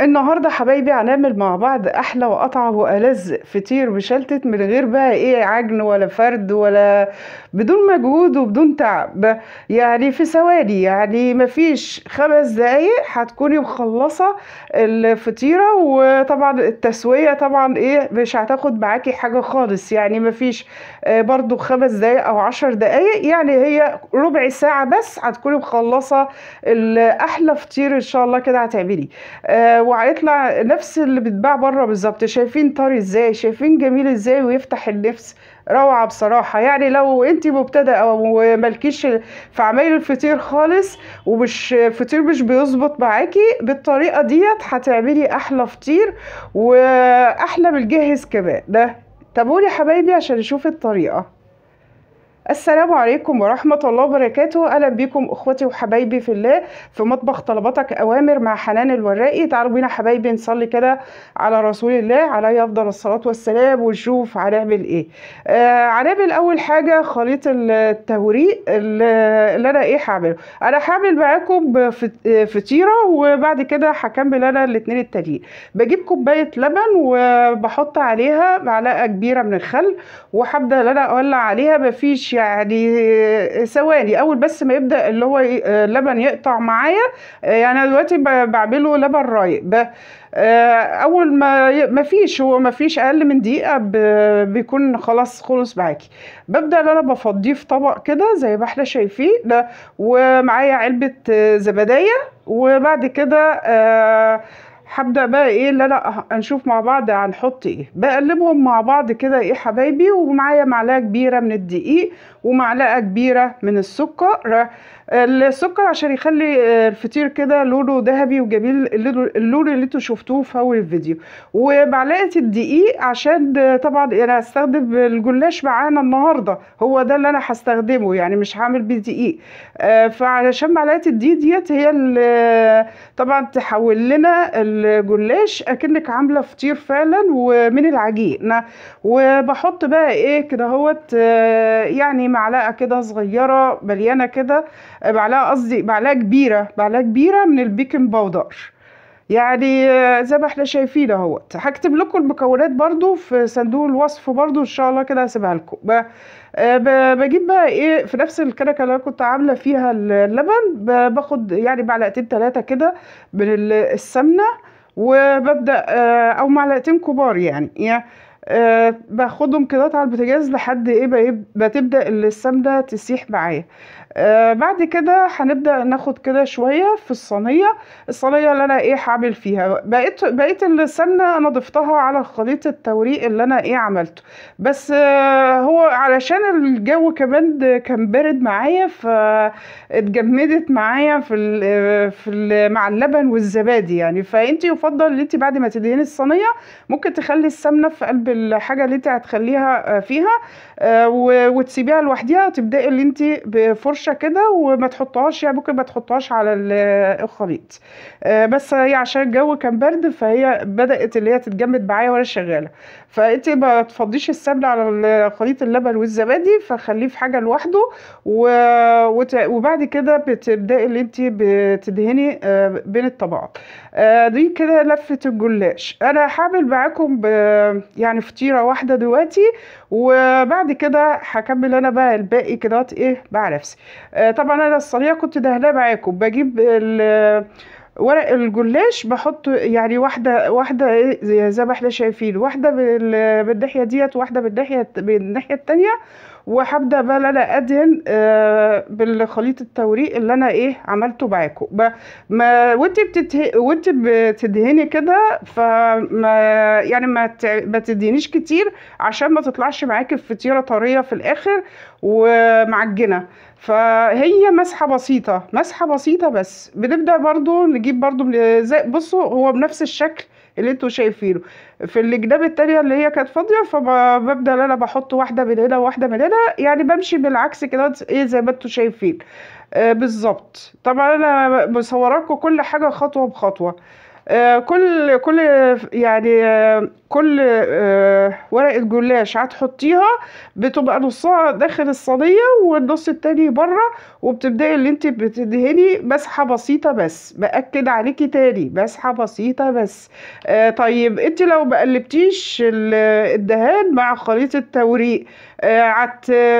النهارده حبايبي هنعمل مع بعض احلى واطعم والذ فطير مشلتت من غير بقى ايه عجن ولا فرد ولا بدون مجهود وبدون تعب يعني في ثواني يعني مفيش خمس دقايق هتكوني مخلصه الفطيره وطبعا التسويه طبعا ايه مش هتاخد معاكي حاجه خالص يعني مفيش آه، برضو خمس دقايق او عشر دقايق يعني هي ربع ساعه بس هتكوني مخلصه احلى فطير ان شاء الله كده هتعملي آه، وهيطلع نفس اللي بيتباع بره بالظبط شايفين طري ازاي شايفين جميل ازاي ويفتح النفس روعه بصراحه يعني لو انت مبتدئه او مالكيش في عمايل الفطير خالص ومش الفطير مش بيظبط معاكي بالطريقه ديت هتعملي احلى فطير واحلى من كمان ده طب قولي حبايبي عشان نشوف الطريقه السلام عليكم ورحمة الله وبركاته أهلا بيكم أخوتي وحبايبي في الله في مطبخ طلباتك أوامر مع حنان الوراقي تعالوا بينا حبايبي نصلي كده على رسول الله عليه أفضل الصلاة والسلام ونشوف هنعمل إيه آه هنعمل أول حاجة خليط التوريق اللي أنا إيه هعمله أنا هعمل معاكم فطيرة وبعد كده هكمل أنا الاتنين التانيين بجيب كوباية لبن وبحط عليها معلقة كبيرة من الخل وهبدأ أنا أولع عليها مفيش يعني آه، ثواني اول بس ما يبدا اللي هو اللبن آه، يقطع معايا آه، يعني انا دلوقتي بعمله لبن رايق اول ما ما فيش هو ما فيش اقل من دقيقه بيكون خلاص خلص معاكي ببدا ان انا بفضيه في طبق كده زي ما احنا شايفين ومعايا علبه زبديه وبعد كده آه هبدا بقى ايه اللي انا هنشوف مع بعض هنحط ايه بقلبهم مع بعض كده ايه حبايبي ومعايا معلقه كبيره من الدقيق ومعلقه كبيره من السكر السكر عشان يخلي الفطير كده لونه ذهبي وجميل اللون اللي انتوا شفتوه في اول الفيديو ومعلقه الدقيق عشان طبعا انا هستخدم الجلاش معانا النهارده هو ده اللي انا هستخدمه يعني مش هعمل بيه دقيق آه، فعشان معلقه الدقيق ديت هي طبعا تحول لنا الجلاش اكنك عامله فطير فعلا ومن العجينه وبحط بقى ايه كده اهوت آه، يعني معلقه كده صغيره مليانه كده آه، معلقه قصدي معلقه كبيره معلقه كبيره من البيكنج باودر يعني آه، زي ما احنا شايفين اهوت هكتب لكم المكونات برضو في صندوق الوصف برضو ان شاء الله كده هسيبها لكم آه، بجيب بقى ايه في نفس الكنكه اللي انا كنت عامله فيها اللبن باخد يعني معلقتين ثلاثه كده من السمنه وببدا او معلقتين كبار يعني, يعني آه، باخدهم كده على البوتاجاز لحد ايه بتبدا السمنه تسيح معايا آه، بعد كده هنبدا ناخد كده شويه في الصينيه الصينيه اللي انا ايه هعمل فيها بقيت بقيت السمنه انا ضفتها على خليط التوريق اللي انا ايه عملته بس آه، هو علشان الجو كمان كان بارد معايا فاتجمدت معايا في آه، في مع اللبن والزبادي يعني فانت يفضل ان انت بعد ما تدهني الصينيه ممكن تخلي السمنه في قلب الحاجه اللي انت هتخليها فيها وتسيبيها لوحديها وتبداي اللي انت بفرشه رشه كده وما تحطهاش يعني ممكن ما تحطهاش على الخليط آه، بس هي عشان الجو كان برد فهي بدات اللي هي تتجمد معايا وانا شغاله فانت ما تفضيش السمنه على خليط اللبن والزبادي فخليه في حاجه لوحده وبعد كده بتبداي اللي انت بتدهني آه، بين الطبقات آه، دي كده لفه الجلاش انا هعمل معاكم يعني فطيره واحده دلوقتي وبعد كده هكمل انا بقى الباقي كده ايه مع نفسي آه، طبعا انا الصينيه كنت دهناه معاكم بجيب ورق الجلاش بحط يعني واحدة واحدة زي ما احنا شايفين واحدة بالناحية ديت واحدة بالناحية بالناحية التانية وهبدا بقى انا ادهن آه، بالخليط التوريق اللي انا ايه عملته معاكم ما وانت بتته... وانت بتدهني كده فما يعني ما ت... ما تدهنيش كتير عشان ما تطلعش معاكي الفطيره طريه في الاخر ومعجنه فهي مسحه بسيطه مسحه بسيطه بس بنبدا برضو نجيب برضو زي بصوا هو بنفس الشكل اللي انتوا شايفينه في الجناب التانية اللي هي كانت فاضية فببدأ انا بحط واحدة من هنا وواحدة من هنا يعني بمشي بالعكس كده ايه زي ما انتوا شايفين آه بالظبط طبعا انا مصوراكم كل حاجة خطوة بخطوة آه، كل كل يعني آه، كل آه، ورقة جلاش هتحطيها بتبقى نصها داخل الصينية والنص التاني بره وبتبدأي اللي انت بتدهني مسحة بسيطة بس بأكد عليكي تاني مسحة بسيطة بس طيب انت لو مقلبتيش الدهان مع خليط التوريق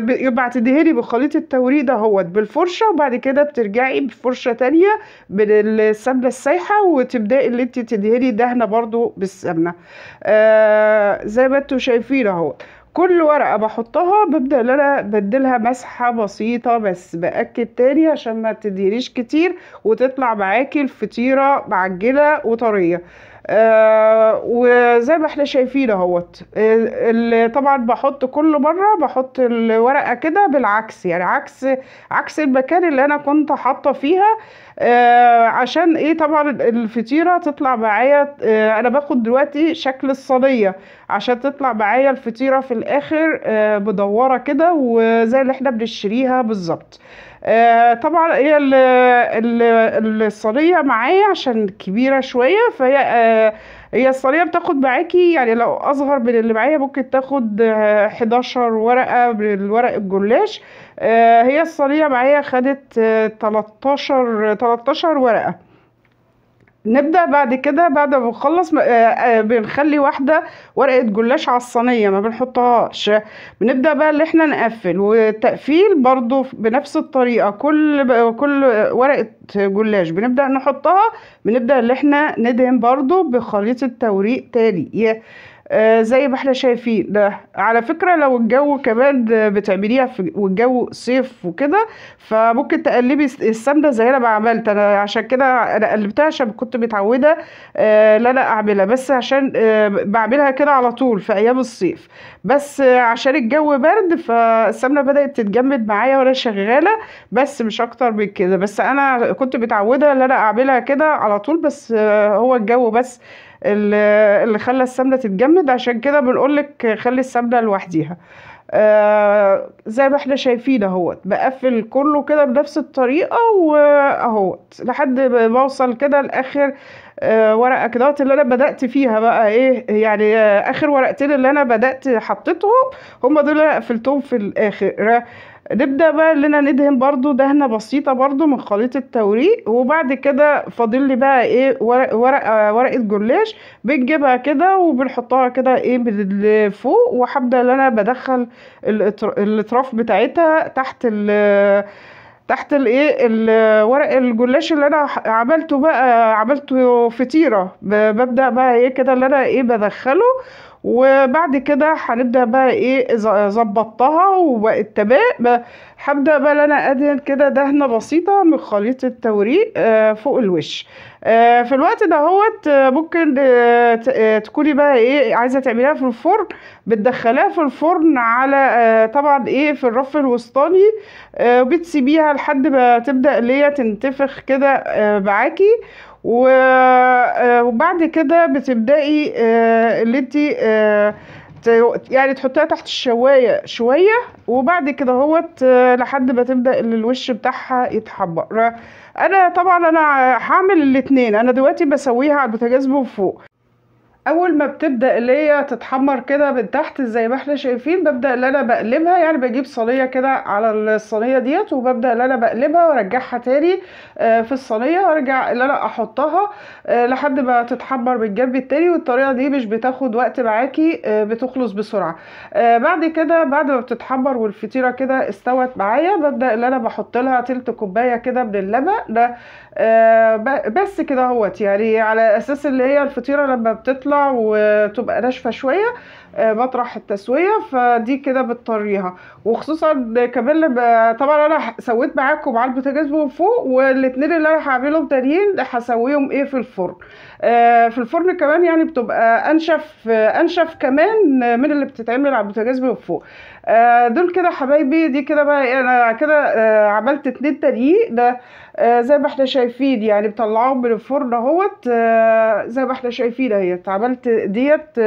يبقى هتدهني بخليط التوريق ده هوت بالفرشة وبعد كده بترجعي بفرشة تانية من السمنة السايحة وتبدأي اللي انت تدهني دهنه برضو بالسمنه آه زي ما انتوا شايفين اهو كل ورقه بحطها ببدا ان انا بديلها مسحه بسيطه بس باكد تاني عشان ما تدهنيش كتير وتطلع معاكي الفطيره معجله وطريه آه وزي ما احنا شايفين اهوت طبعا بحط كل مره بحط الورقه كده بالعكس يعني عكس عكس المكان اللي انا كنت حاطه فيها آه عشان ايه طبعا الفطيرة تطلع معايا آه انا باخد دلوقتي شكل الصينية عشان تطلع معايا الفطيرة في الاخر آه مدورة كده وزي اللي احنا بنشتريها بالظبط آه طبعا هي الصينية معايا عشان كبيرة شوية فهي آه هي الصينيه بتاخد معاكي يعني لو اصغر من اللي معايا ممكن تاخد 11 آه، ورقه من الورق الجلاش آه، هي الصينيه معايا خدت 13 آه، 13 ورقه نبدأ بعد كده بعد ما بنخلص آه، آه، بنخلي واحدة ورقة جلاش على الصينية ما بنحطهاش بنبدأ بقى اللي احنا نقفل والتقفيل برضو بنفس الطريقة كل كل ورقة جلاش بنبدأ نحطها بنبدأ اللي احنا ندهن برضو بخليط التوريق تاني آه، زي ما احنا شايفين ده على فكرة لو الجو كمان بتعمليها في والجو صيف وكده فممكن تقلبي السمنة زي انا ما عملت انا عشان كده انا قلبتها عشان كنت متعودة آه، ان انا اعملها بس عشان آه، بعملها كده على طول في ايام الصيف بس عشان الجو برد فالسمنة بدأت تتجمد معايا وانا شغالة بس مش اكتر من كده بس انا كنت متعودة ان انا اعملها كده على طول بس هو الجو بس اللي خلى السمنه تتجمد عشان كده بنقول لك خلي السمنه لوحديها آه زي ما احنا شايفين اهوت بقفل كله كده بنفس الطريقه واهوت لحد ما اوصل كده لاخر آه ورقه كده اللي انا بدات فيها بقى ايه يعني آه اخر ورقتين اللي انا بدات حطيتهم هم دول انا قفلتهم في الاخر نبدأ بقى اننا ندهن برضو دهنة بسيطة برضو من خليط التوريق وبعد كده فاضل لي بقى ايه ورق ورقة آه، ورقة جلاش بنجيبها كده وبنحطها كده ايه من فوق وهبدأ ان انا بدخل الاطراف بتاعتها تحت ال تحت الايه الورق الجلاش اللي انا عملته بقى عملته فطيره ببدا بقى ايه كده اللي انا ايه بدخله وبعد كده هنبدا بقى ايه ظبطتها وبقت تمام هبدا بقى انا ادهن كده دهنه بسيطه من خليط التوريق آه، فوق الوش آه، في الوقت ده هوت آه، ممكن تكوني بقى ايه عايزه تعمليها في الفرن بتدخليها في الفرن على طبعا ايه في الرف الوسطاني وبتسيبيها لحد ما تبدا اللي هي تنتفخ كده معاكي آه، وبعد كده بتبدأي آه، اللي انت آه، يعني تحطيها تحت الشواية شوية وبعد كده اهوت لحد ما تبدأ الوش بتاعها يتحمر انا طبعا انا هعمل الاتنين انا دلوقتي بسويها على البوتاجاز من فوق اول ما بتبدا اللي هي تتحمر كده من تحت زي ما احنا شايفين ببدا ان انا بقلبها يعني بجيب صينيه كده على الصينيه ديت وببدا ان انا بقلبها وارجعها تاني آه، في الصينيه وارجع ان انا احطها آه، لحد ما تتحمر من الجنب التاني والطريقه دي مش بتاخد وقت معاكي آه، بتخلص بسرعه بعد كده بعد ما بتتحمر والفطيره كده استوت معايا ببدا ان انا بحط لها تلت كوبايه كده من اللبن ده بس كده اهوت يعني على اساس اللي هي الفطيره لما بتطلع تطلع وتبقى ناشفه شويه آه، مطرح التسويه فدي كده بتطريها وخصوصا كمان طبعا انا سويت معاكم على البوتاجاز من فوق والاتنين اللي انا هعملهم تانيين هسويهم ايه في الفرن آه، في الفرن كمان يعني بتبقى انشف انشف كمان من اللي بتتعمل على البوتاجاز من فوق آه، دول كده حبايبي دي كده بقى إيه، انا كده عملت اتنين تانيين ده زي ما احنا شايفين يعني بطلعهم من الفرن اهوت زي ما احنا شايفين اهي عملت ديت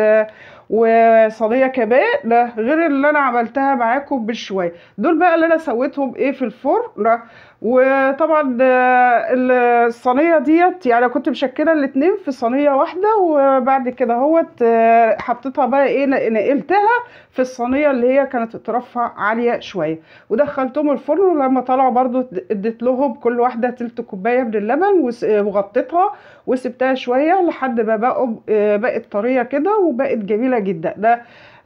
وصينيه كباب لا غير اللي انا عملتها معاكم بالشويه دول بقى اللي انا سويتهم ايه في الفرن لا وطبعا الصينيه ديت يعني كنت مشكله الاتنين في صينيه واحده وبعد كده اهوت حطيتها بقى ايه نقلتها في الصينيه اللي هي كانت ترفع عاليه شويه ودخلتهم الفرن ولما طلعوا برضو اديت لهم كل واحده تلت كوبايه من اللبن وغطيتها وسبتها شويه لحد ما بقوا آه، بقت طريه كده وبقت جميله جدا ده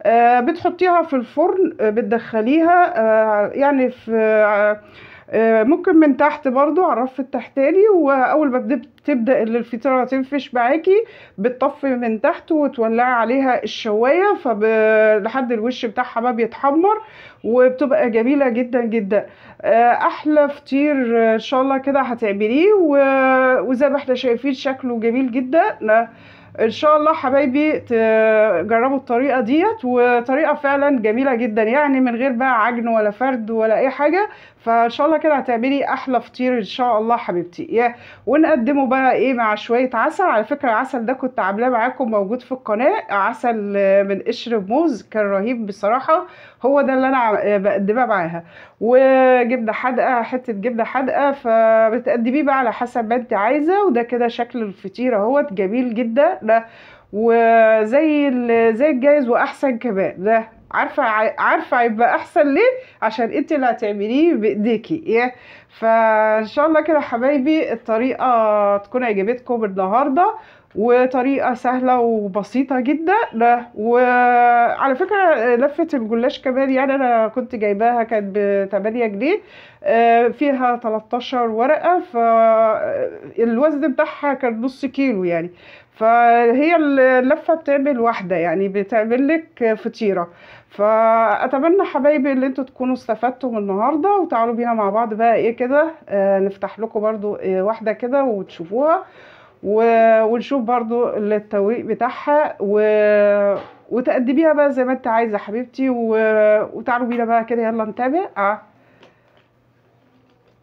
آه، بتحطيها في الفرن آه، بتدخليها آه، يعني في ممكن من تحت برضو على الرف التحتاني واول ما تبدا الفطيره تنفش معاكي بتطفي من تحت وتولعي عليها الشوايه فلحد لحد الوش بتاعها ما بيتحمر وبتبقى جميله جدا جدا احلى فطير ان شاء الله كده هتعمليه و... وزي ما احنا شايفين شكله جميل جدا ان شاء الله حبايبي تجربوا الطريقه ديت وطريقه فعلا جميله جدا يعني من غير بقى عجن ولا فرد ولا اي حاجه فان شاء الله كده هتعملي احلى فطير ان شاء الله حبيبتي يا ونقدمه بقى ايه مع شويه عسل على فكره العسل ده كنت عاملاه معاكم موجود في القناه عسل من قشر موز كان رهيب بصراحه هو ده اللي انا آه، بقدمه معاها وجبنه حادقه حته جبنه حادقه فبتقدميه بقى على حسب ما انت عايزه وده كده شكل الفطير اهوت جميل جدا ده وزي زي الجايز واحسن كمان ده عارفه عارفه هيبقى احسن ليه عشان انت اللي هتعمليه بايديكي فان شاء الله كده حبايبي الطريقه تكون عجبتكم النهارده وطريقه سهله وبسيطه جدا ده وعلى فكره لفه الجلاش كمان يعني انا كنت جايباها كانت ب 8 جنيه آه، فيها 13 ورقه فالوزن آه، بتاعها كان نص كيلو يعني فهي اللفه بتعمل واحده يعني بتعمل لك فطيره فاتمنى حبايبي ان انتوا تكونوا استفدتم النهارده وتعالوا بينا مع بعض بقى ايه كده آه، نفتح لكم برضو واحده كده وتشوفوها ونشوف برضو التوقيت بتاعها و... وتقدميها بقى زي ما انت عايزه حبيبتي و... وتعالوا بينا بقى كده يلا نتابع آه.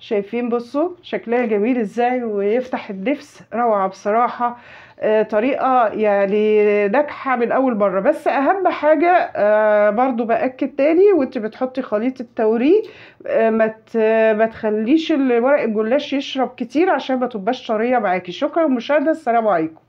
شايفين بصوا شكلها جميل ازاي ويفتح الدفس روعة بصراحة آه، طريقة يعني ناجحة من اول مرة بس اهم حاجة آه، برضو بأكد تاني وانت بتحطي خليط التوريد آه، ما تخليش ورق الجلاش يشرب كتير عشان ما تبقاش طرية معاكي شكرا للمشاهدة السلام عليكم